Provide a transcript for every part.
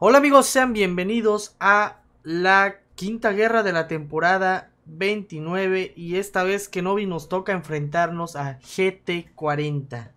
Hola amigos, sean bienvenidos a la quinta guerra de la temporada 29 y esta vez que nos toca enfrentarnos a GT40.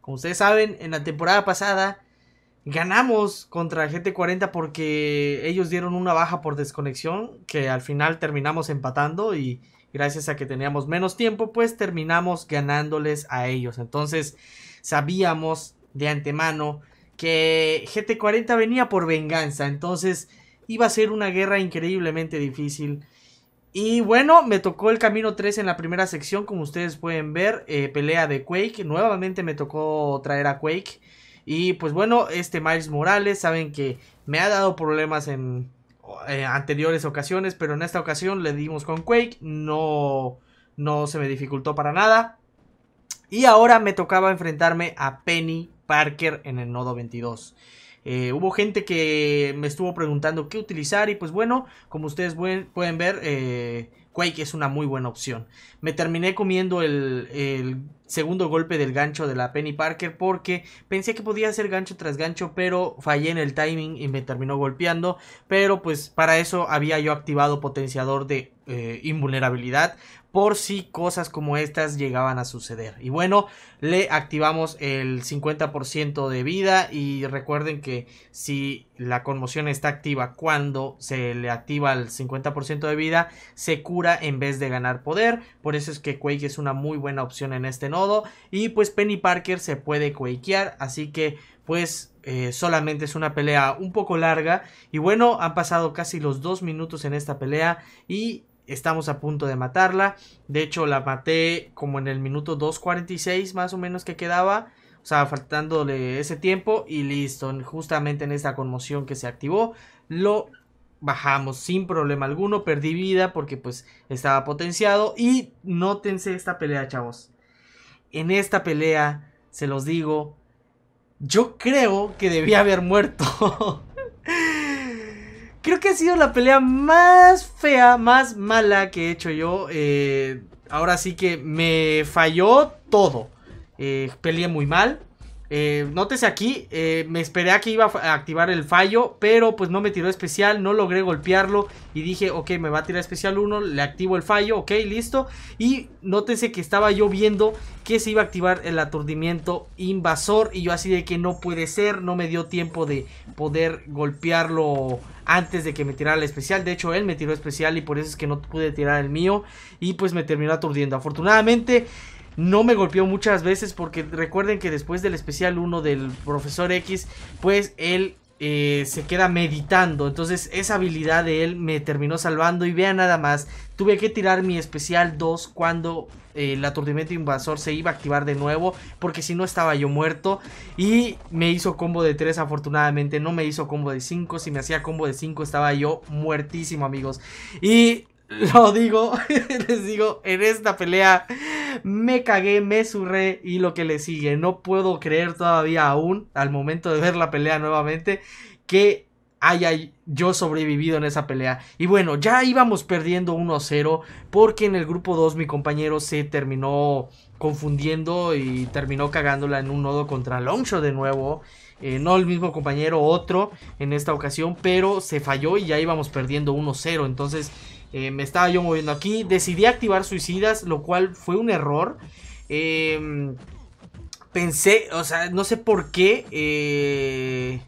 Como ustedes saben, en la temporada pasada ganamos contra GT40 porque ellos dieron una baja por desconexión que al final terminamos empatando y gracias a que teníamos menos tiempo pues terminamos ganándoles a ellos. Entonces sabíamos de antemano que GT40 venía por venganza, entonces iba a ser una guerra increíblemente difícil. Y bueno, me tocó el camino 3 en la primera sección, como ustedes pueden ver, eh, pelea de Quake, nuevamente me tocó traer a Quake. Y pues bueno, este Miles Morales, saben que me ha dado problemas en eh, anteriores ocasiones, pero en esta ocasión le dimos con Quake, no, no se me dificultó para nada. Y ahora me tocaba enfrentarme a Penny Parker en el nodo 22. Eh, hubo gente que me estuvo preguntando qué utilizar y pues bueno, como ustedes pueden ver, eh, Quake es una muy buena opción. Me terminé comiendo el, segundo golpe del gancho de la Penny Parker porque pensé que podía hacer gancho tras gancho, pero fallé en el timing y me terminó golpeando. Pero pues para eso había yo activado potenciador de eh, invulnerabilidad por si cosas como estas llegaban a suceder. Y bueno, le activamos el 50% de vida y recuerden que si la conmoción está activa cuando se le activa el 50% de vida, se cura en vez de ganar poder. Por eso es que Quake es una muy buena opción en este nodo. Y pues Penny Parker se puede quakear, así que pues eh, solamente es una pelea un poco larga. Y bueno, han pasado casi los dos minutos en esta pelea y Estamos a punto de matarla. De hecho, la maté como en el minuto 2.46 más o menos que quedaba. O sea, faltándole ese tiempo y listo. Justamente en esta conmoción que se activó, lo bajamos sin problema alguno. Perdí vida porque pues estaba potenciado. Y nótense esta pelea, chavos. En esta pelea, se los digo, yo creo que debía haber muerto. Creo que ha sido la pelea más fea, más mala que he hecho yo. Eh, ahora sí que me falló todo. Eh, peleé muy mal. Eh, nótese aquí, eh, me esperé a que iba a activar el fallo, pero pues no me tiró especial, no logré golpearlo y dije, ok, me va a tirar especial 1, le activo el fallo, ok, listo. Y nótese que estaba yo viendo que se iba a activar el aturdimiento invasor y yo así de que no puede ser, no me dio tiempo de poder golpearlo antes de que me tirara el especial. De hecho, él me tiró especial y por eso es que no pude tirar el mío y pues me terminó aturdiendo. Afortunadamente no me golpeó muchas veces porque recuerden que después del especial 1 del profesor X, pues él eh, se queda meditando. Entonces esa habilidad de él me terminó salvando y vean nada más, tuve que tirar mi especial 2 cuando eh, el aturdimiento invasor se iba a activar de nuevo porque si no estaba yo muerto y me hizo combo de 3 afortunadamente, no me hizo combo de 5, si me hacía combo de 5 estaba yo muertísimo amigos. Y Lo digo, les digo, en esta pelea me cagué, me surré y lo que le sigue. No puedo creer todavía aún, al momento de ver la pelea nuevamente, que haya yo sobrevivido en esa pelea. Y bueno, ya íbamos perdiendo 1-0 porque en el grupo 2 mi compañero se terminó confundiendo y terminó cagándola en un nodo contra Longshot de nuevo. Eh, no el mismo compañero, otro en esta ocasión, pero se falló y ya íbamos perdiendo 1-0. Entonces eh, me estaba yo moviendo aquí. Decidí activar suicidas, lo cual fue un error. Em, pensé, o sea, no sé por qué. Eh,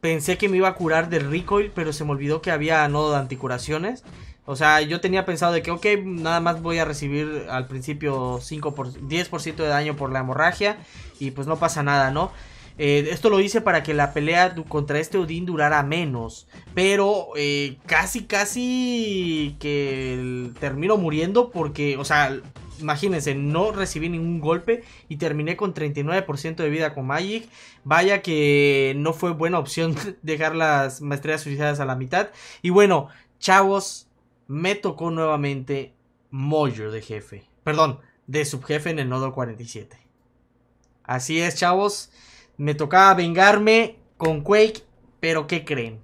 pensé que me iba a curar del recoil, pero se me olvidó que había nodo de anticuraciones. O sea, yo tenía pensado de que, ok, nada más voy a recibir al principio 5 por, 10% de daño por la hemorragia y pues no pasa nada, ¿no? Eh, esto lo hice para que la pelea contra este Odín durara menos. Pero eh, casi, casi que termino muriendo porque, o sea, imagínense, no recibí ningún golpe y terminé con 39% de vida con Magic. Vaya que no fue buena opción dejar las maestrías suicidas a la mitad. Y bueno, chavos, me tocó nuevamente Moyo de jefe. Perdón, de subjefe en el nodo 47. Así es, chavos. Me tocaba vengarme con Quake, pero ¿qué creen?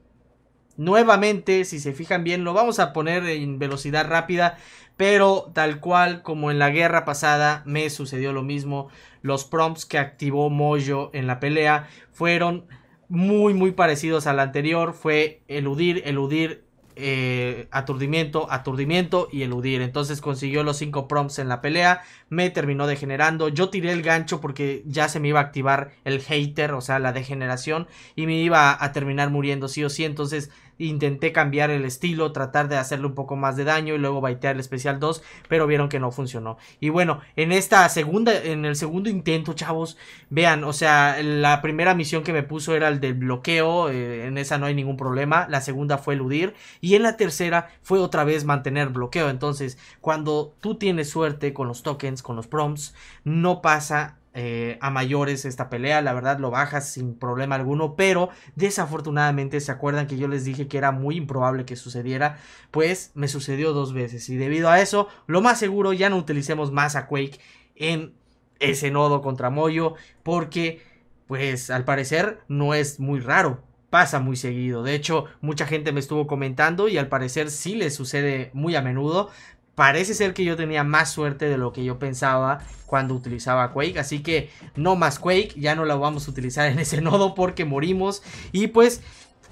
Nuevamente, si se fijan bien, lo vamos a poner en velocidad rápida, pero tal cual como en la guerra pasada me sucedió lo mismo. Los prompts que activó Mojo en la pelea fueron muy muy parecidos al anterior. Fue eludir, eludir, eh, aturdimiento, aturdimiento y eludir. Entonces consiguió los 5 prompts en la pelea. Me terminó degenerando. Yo tiré el gancho porque ya se me iba a activar el hater, o sea, la degeneración. Y me iba a terminar muriendo sí o sí. Entonces intenté cambiar el estilo, tratar de hacerle un poco más de daño y luego baitear el especial 2, pero vieron que no funcionó. Y bueno, en esta segunda, en el segundo intento, chavos, vean, o sea, la primera misión que me puso era el del bloqueo, eh, en esa no hay ningún problema, la segunda fue eludir y en la tercera fue otra vez mantener bloqueo. Entonces, cuando tú tienes suerte con los tokens, con los prompts, no pasa eh, a mayores esta pelea, la verdad lo bajas sin problema alguno, pero desafortunadamente se acuerdan que yo les dije que era muy improbable que sucediera, pues me sucedió dos veces y debido a eso, lo más seguro ya no utilicemos más a Quake en ese nodo contra Moyo, porque pues al parecer no es muy raro, pasa muy seguido. De hecho, mucha gente me estuvo comentando y al parecer sí le sucede muy a menudo, parece ser que yo tenía más suerte de lo que yo pensaba cuando utilizaba Quake. Así que no más Quake, ya no la vamos a utilizar en ese nodo porque morimos y pues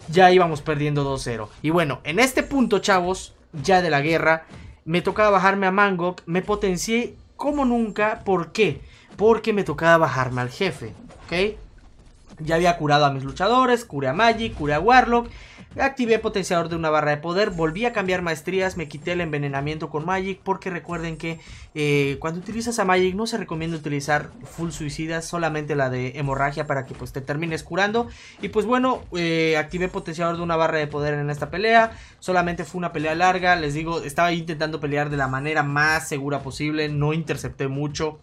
ya íbamos perdiendo 2-0. Y bueno, en este punto, chavos, ya de la guerra, me tocaba bajarme a Mangok, me potencié como nunca. ¿Por qué? Porque me tocaba bajarme al jefe, ¿ok? Ya había curado a mis luchadores, curé a Magic, curé a Warlock, activé potenciador de una barra de poder, volví a cambiar maestrías, me quité el envenenamiento con Magic, porque recuerden que eh, cuando utilizas a Magic no se recomienda utilizar full suicida, solamente la de hemorragia para que pues te termines curando. Y pues bueno, eh, activé potenciador de una barra de poder en esta pelea, solamente fue una pelea larga, les digo, estaba intentando pelear de la manera más segura posible, no intercepté mucho.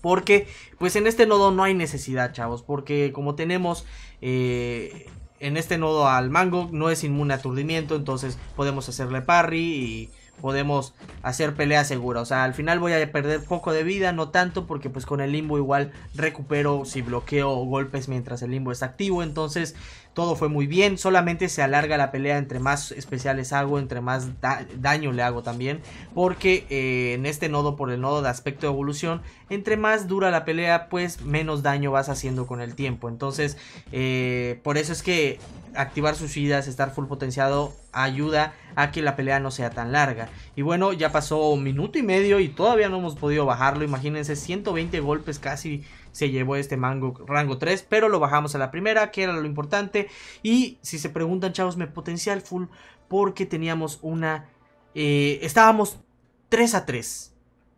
Porque, pues en este nodo no hay necesidad, chavos. Porque como tenemos eh, en este nodo al mango, no es inmune a aturdimiento. Entonces podemos hacerle parry y podemos hacer pelea segura. O sea, al final voy a perder poco de vida, no tanto, porque pues con el limbo igual recupero si bloqueo golpes mientras el limbo está activo. Entonces todo fue muy bien, solamente se alarga la pelea entre más especiales hago, entre más daño le hago también. Porque eh, en este nodo, por el nodo de aspecto de evolución, entre más dura la pelea, pues menos daño vas haciendo con el tiempo. Entonces, eh, por eso es que activar sus vidas, estar full potenciado ayuda a que la pelea no sea tan larga. Y bueno, ya pasó un minuto y medio y todavía no hemos podido bajarlo. Imagínense, 120 golpes casi se llevó este mango rango 3, pero lo bajamos a la primera, que era lo importante. Y si se preguntan, chavos, me potencial full porque teníamos una... Eh, estábamos 3 a 3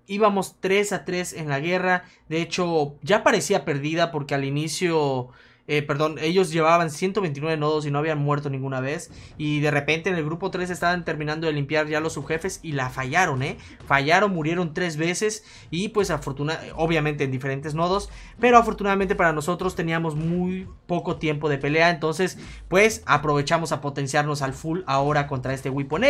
íbamos 3 a 3 en la guerra. De hecho, ya parecía perdida porque al inicio eh, perdón, ellos llevaban 129 nodos y no habían muerto ninguna vez. Y de repente en el grupo 3 estaban terminando de limpiar ya los subjefes y la fallaron, ¿eh? Fallaron, murieron tres veces y pues afortunadamente, obviamente en diferentes nodos. Pero afortunadamente para nosotros teníamos muy poco tiempo de pelea. Entonces pues aprovechamos a potenciarnos al full ahora contra este Weapon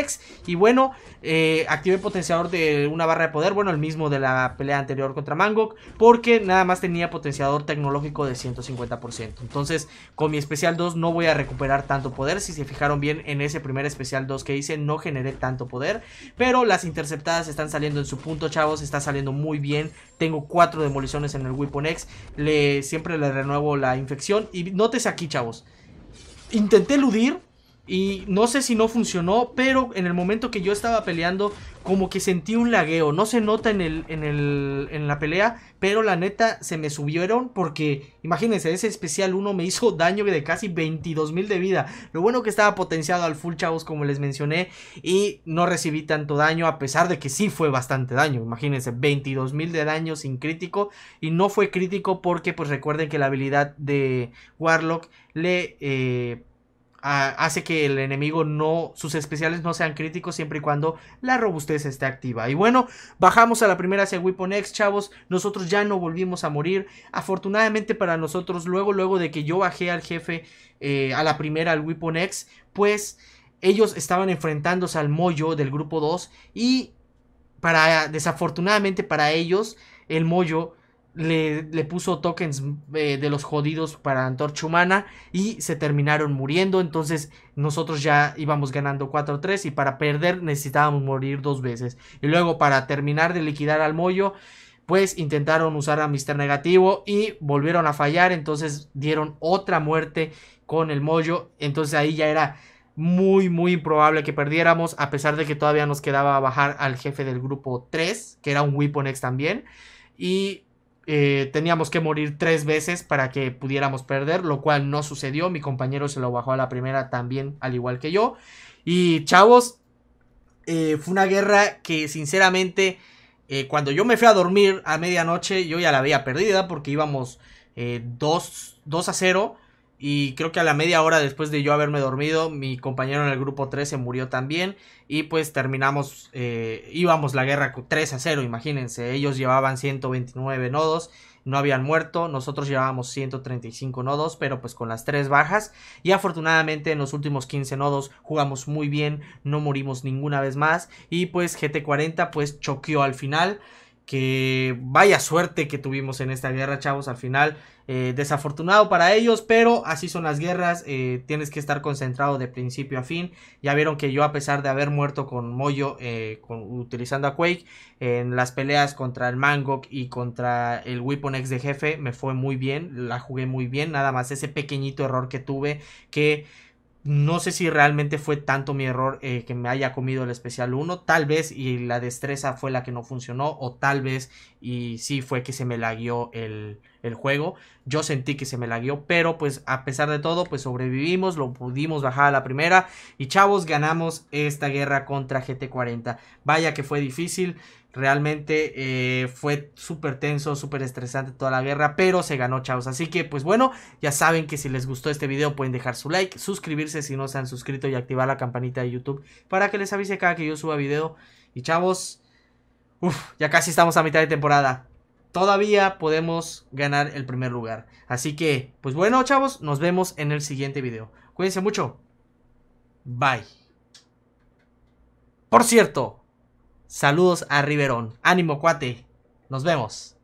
Y bueno, eh, activé potenciador de una barra de poder, bueno, el mismo de la pelea anterior contra Mangok. Porque nada más tenía potenciador tecnológico de 150%. Entonces, con mi especial 2 no voy a recuperar tanto poder. Si se fijaron bien en ese primer especial 2 que hice, no generé tanto poder. Pero las interceptadas están saliendo en su punto, chavos. Está saliendo muy bien. Tengo 4 demoliciones en el Weapon X. Le, siempre le renuevo la infección. Y nótese aquí, chavos. Intenté eludir, y no sé si no funcionó, pero en el momento que yo estaba peleando, como que sentí un lagueo. No se nota en, el, en, la pelea, pero la neta se me subieron porque, imagínense, ese especial 1 me hizo daño de casi 22.000 mil de vida. Lo bueno que estaba potenciado al full, chavos, como les mencioné, y no recibí tanto daño, a pesar de que sí fue bastante daño. Imagínense, 22.000 mil de daño sin crítico, y no fue crítico porque, pues recuerden que la habilidad de Warlock le... Eh, Ah, hace que el enemigo no, sus especiales no sean críticos siempre y cuando la robustez esté activa. Y bueno, bajamos a la primera hacia Weapon X, chavos, nosotros ya no volvimos a morir. Afortunadamente para nosotros, luego, luego de que yo bajé al jefe eh, a la primera, al Weapon X, pues ellos estaban enfrentándose al mollo del grupo 2 y para, desafortunadamente para ellos, el mollo, le, puso tokens eh, de los jodidos para Antorcha Humana y se terminaron muriendo. Entonces nosotros ya íbamos ganando 4-3 y para perder necesitábamos morir dos veces. Y luego para terminar de liquidar al mollo, pues intentaron usar a Mister Negativo y volvieron a fallar. Entonces dieron otra muerte con el mollo. Entonces ahí ya era muy, muy improbable que perdiéramos, a pesar de que todavía nos quedaba bajar al jefe del grupo 3, que era un Whiponex también. Y eh, teníamos que morir tres veces para que pudiéramos perder, lo cual no sucedió. Mi compañero se lo bajó a la primera también, al igual que yo. Y chavos, eh, fue una guerra que sinceramente, eh, cuando yo me fui a dormir a medianoche, yo ya la había perdida porque íbamos 2 a 0. Y creo que a la media hora después de yo haberme dormido, mi compañero en el grupo 3 se murió también. Y pues terminamos, eh, íbamos la guerra 3 a 0, imagínense. Ellos llevaban 129 nodos, no habían muerto. Nosotros llevábamos 135 nodos, pero pues con las 3 bajas. Y afortunadamente en los últimos 15 nodos jugamos muy bien, no morimos ninguna vez más. Y pues GT40 pues choqueó al final que vaya suerte que tuvimos en esta guerra, chavos, al final. Eh, desafortunado para ellos, pero así son las guerras, eh, tienes que estar concentrado de principio a fin. Ya vieron que yo a pesar de haber muerto con Moyo eh, utilizando a Quake, en las peleas contra el Mangok y contra el Weapon X de jefe me fue muy bien, la jugué muy bien, nada más ese pequeñito error que tuve que no sé si realmente fue tanto mi error eh, que me haya comido el especial 1, tal vez y la destreza fue la que no funcionó, o tal vez y sí fue que se me laguió el, el juego. Yo sentí que se me laguió, pero pues a pesar de todo, pues sobrevivimos, lo pudimos bajar a la primera y chavos, ganamos esta guerra contra GT40. Vaya que fue difícil. Realmente eh, fue súper tenso, súper estresante toda la guerra, pero se ganó chavos Así que, pues bueno, ya saben que si les gustó este video pueden dejar su like, suscribirse si no se han suscrito y activar la campanita de YouTube para que les avise cada que yo suba video. Y chavos, uff, ya casi estamos a mitad de temporada. Todavía podemos ganar el primer lugar. Así que, pues bueno, chavos, nos vemos en el siguiente video. Cuídense mucho. Bye. Por cierto, Saludos a Riverón. Ánimo, cuate. Nos vemos.